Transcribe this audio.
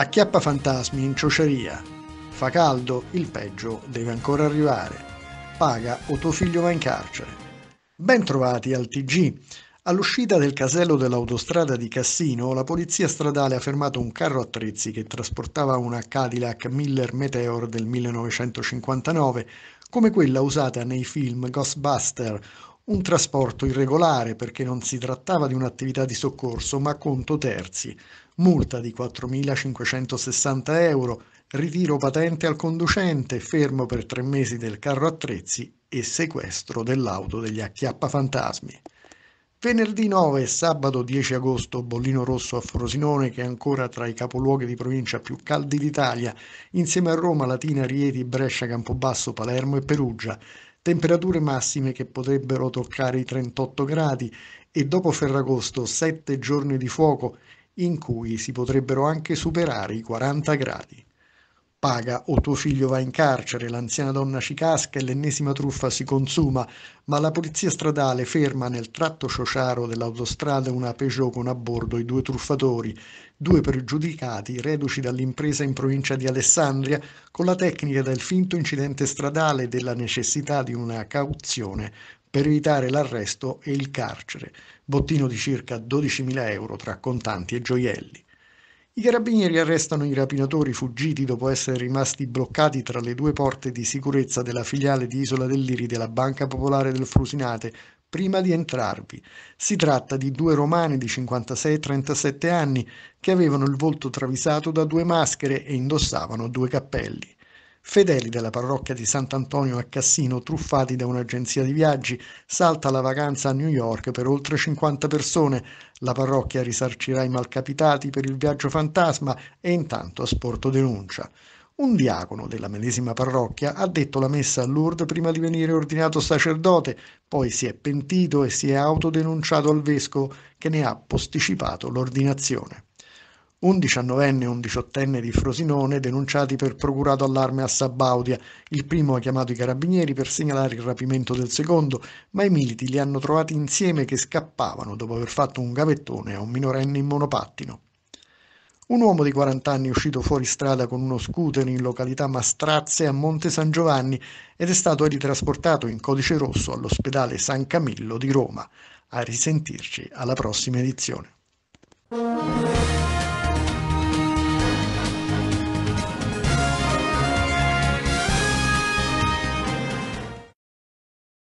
Acchiappa fantasmi in ciociaria. Fa caldo, il peggio deve ancora arrivare. Paga o tuo figlio va in carcere. Bentrovati al TG. All'uscita del casello dell'autostrada di Cassino, la polizia stradale ha fermato un carro attrezzi che trasportava una Cadillac Miller Meteor del 1959, come quella usata nei film Ghostbuster un trasporto irregolare perché non si trattava di un'attività di soccorso ma conto terzi, multa di 4.560 euro, ritiro patente al conducente, fermo per tre mesi del carro attrezzi e sequestro dell'auto degli acchiappafantasmi. Venerdì 9 e sabato 10 agosto bollino rosso a Frosinone che è ancora tra i capoluoghi di provincia più caldi d'Italia, insieme a Roma, Latina, Rieti, Brescia, Campobasso, Palermo e Perugia temperature massime che potrebbero toccare i 38 gradi e dopo Ferragosto sette giorni di fuoco in cui si potrebbero anche superare i 40 gradi. Paga o tuo figlio va in carcere, l'anziana donna ci casca e l'ennesima truffa si consuma, ma la polizia stradale ferma nel tratto sociaro dell'autostrada una Peugeot con a bordo i due truffatori, due pregiudicati reduci dall'impresa in provincia di Alessandria con la tecnica del finto incidente stradale e della necessità di una cauzione per evitare l'arresto e il carcere, bottino di circa 12.000 euro tra contanti e gioielli. I carabinieri arrestano i rapinatori fuggiti dopo essere rimasti bloccati tra le due porte di sicurezza della filiale di Isola dell'Iri della Banca Popolare del Frusinate prima di entrarvi. Si tratta di due romani di 56 e 37 anni che avevano il volto travisato da due maschere e indossavano due cappelli. Fedeli della parrocchia di Sant'Antonio a Cassino, truffati da un'agenzia di viaggi, salta la vacanza a New York per oltre 50 persone. La parrocchia risarcirà i malcapitati per il viaggio fantasma e intanto Sporto denuncia. Un diacono della medesima parrocchia ha detto la messa a Lourdes prima di venire ordinato sacerdote, poi si è pentito e si è autodenunciato al vescovo che ne ha posticipato l'ordinazione un diciannovenne e un diciottenne di Frosinone denunciati per procurato allarme a Sabaudia. Il primo ha chiamato i carabinieri per segnalare il rapimento del secondo, ma i militi li hanno trovati insieme che scappavano dopo aver fatto un gavettone a un minorenne in monopattino. Un uomo di 40 anni è uscito fuori strada con uno scooter in località Mastrazze a Monte San Giovanni ed è stato ritrasportato in codice rosso all'ospedale San Camillo di Roma. A risentirci alla prossima edizione.